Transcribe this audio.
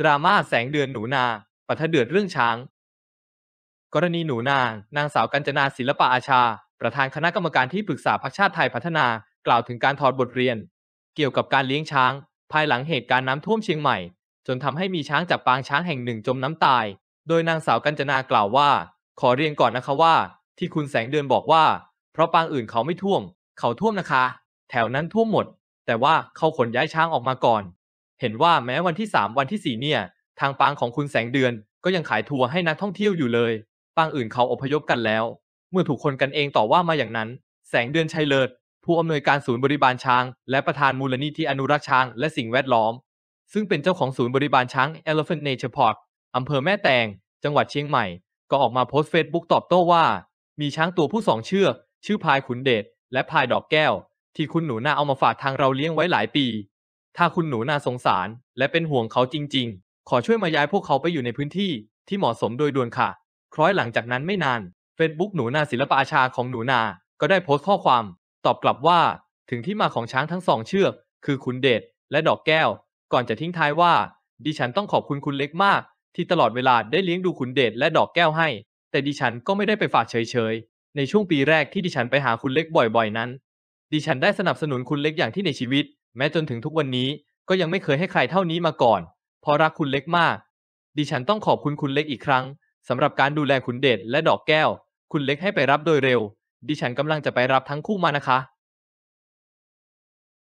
ดราม่าแสงเดือนหนูนาปะทะเดือดเรื่องช้าง กรณีหนูนานางสาวกัญจนาศิลปะอาชา ประธานคณะกรรมการที่ปรึกษาพรรคชาติไทยพัฒนากล่าวถึงการถอดบทเรียน เกี่ยวกับการเลี้ยงช้าง ภายหลังเหตุการณ์น้ำท่วมเชียงใหม่ จนทำให้มีช้างจากปางช้างแห่งหนึ่งจมน้ำตาย โดยนางสาวกัญจนากล่าวว่า ขอเรียนก่อนนะคะว่า ที่คุณแสงเดือนบอกว่า เพราะปางอื่นเขาไม่ท่วมเขาท่วมนะคะ แถวนั้นท่วมหมด แต่ว่าเขาขนย้ายช้างออกมาก่อนเห็นว่าแม้วันที่ 3 วันที่4เนี่ยทางปางของคุณแสงเดือนก็ยังขายทัวร์ให้นักท่องเที่ยวอยู่เลยปางอื่นเขาอพยพกันแล้ว เมื่อถูกคนกันเองต่อว่ามาอย่างนั้น แสงเดือนชัยเลิศผู้อำนวยการศูนย์บริบาลช้าง และประธานมูลนิธิอนุรักษ์ช้างและสิ่งแวดล้อม ซึ่งเป็นเจ้าของศูนย์บริบาลช้าง Elephant Nature Park อำเภอแม่แตงจังหวัดเชียงใหม่ ก็ออกมาโพสต์เฟซบุ๊กตอบโต้ว่ามีช้างตัวผู้สองเชือกชื่อพายขุนเดชและพายดอกแก้ว ที่คุณหนูนาเอามาฝากทางเราเลี้ยงไว้หลายปีถ้าคุณหนูน่าสงสาร และเป็นห่วงเขาจริงๆ ขอช่วยมาย้ายพวกเขาไปอยู่ในพื้นที่ ที่เหมาะสมโดยด่วนค่ะคล้อยหลังจากนั้นไม่นาน Facebook หนูนาศิลปอาชาของหนูนา ก็ได้โพสต์ข้อความ ตอบกลับว่า ถึงที่มาของช้างทั้งสองเชือก คือคุณเดชและดอกแก้ว ก่อนจะทิ้งท้ายว่าดิฉันต้องขอบคุณคุณเล็กมาก ที่ตลอดเวลาได้เลี้ยงดูคุณเดชและดอกแก้วให้ แต่ดิฉันก็ไม่ได้ไปฝากเฉยๆ ในช่วงปีแรกที่ดิฉันไปหาคุณเล็กบ่อย ๆนั้นดิฉันได้สนับสนุนคุณเล็กอย่างที่ในชีวิตแม้จนถึงทุกวันนี้ก็ยังไม่เคยให้ใครเท่านี้มาก่อน เพราะรักคุณเล็กมาก ดิฉันต้องขอบคุณคุณเล็กอีกครั้งสำหรับการดูแลคุณเดชและดอกแก้ว คุณเล็กให้ไปรับโดยเร็วดิฉันกำลังจะไปรับทั้งคู่มานะคะ